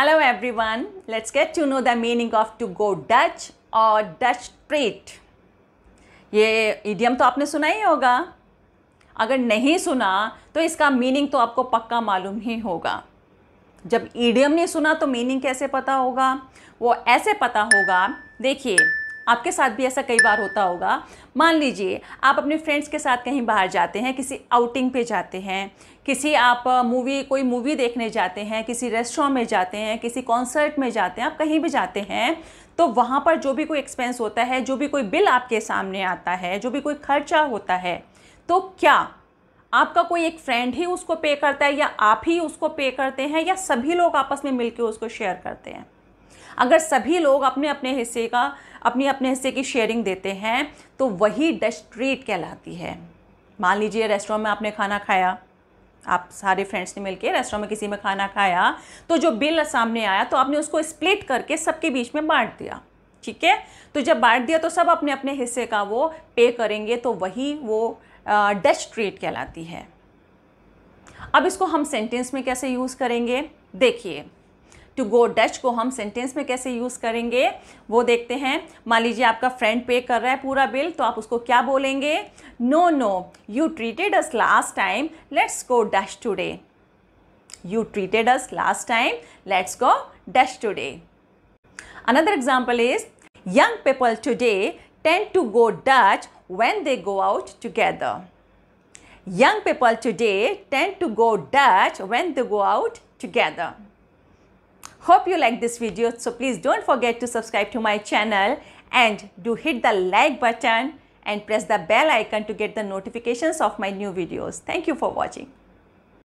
Hello everyone, let's get to know the meaning of to go Dutch or Dutch straight. ये idiom तो आपने सुना ही होगा अगर नहीं सुना तो इसका मीनिंग तो आपको पक्का मालूम ही होगा जब ईडियम नहीं सुना तो मीनिंग कैसे पता होगा वो ऐसे पता होगा देखिए आपके साथ भी ऐसा कई बार होता होगा मान लीजिए आप अपने फ्रेंड्स के साथ कहीं बाहर जाते हैं किसी आउटिंग पे जाते हैं किसी आप मूवी कोई मूवी देखने जाते हैं किसी रेस्टोरेंट में जाते हैं किसी कॉन्सर्ट में जाते हैं आप कहीं भी जाते हैं तो वहाँ पर जो भी कोई एक्सपेंस होता है जो भी कोई बिल आपके सामने आता है जो भी कोई खर्चा होता है तो क्या आपका कोई एक फ्रेंड ही उसको पे करता है या आप ही उसको पे करते हैं या सभी लोग आपस में मिलकर उसको शेयर करते हैं अगर सभी लोग अपने अपने हिस्से का अपने अपने हिस्से की शेयरिंग देते हैं तो वही डच ट्रीट कहलाती है मान लीजिए रेस्टोरेंट में आपने खाना खाया आप सारे फ्रेंड्स ने मिलकर रेस्टोरेंट में किसी में खाना खाया तो जो बिल सामने आया तो आपने उसको स्प्लिट करके सबके बीच में बांट दिया ठीक है तो जब बांट दिया तो सब अपने अपने हिस्से का वो पे करेंगे तो वही वो डच ट्रीट कहलाती है अब इसको हम सेंटेंस में कैसे यूज़ करेंगे देखिए टू गो डच को हम सेंटेंस में कैसे यूज़ करेंगे वो देखते हैं मान लीजिए आपका फ्रेंड पे कर रहा है पूरा बिल तो आप उसको क्या बोलेंगे no no you treated us last time let's go Dutch today you treated us last time let's go Dutch today another example is young people today tend to go Dutch when they go out together young people today tend to go Dutch when they go out together Hope you like this video. So please don't forget to subscribe to my channel and do hit the like button and press the bell icon to get the notifications of my new videos. Thank you for watching.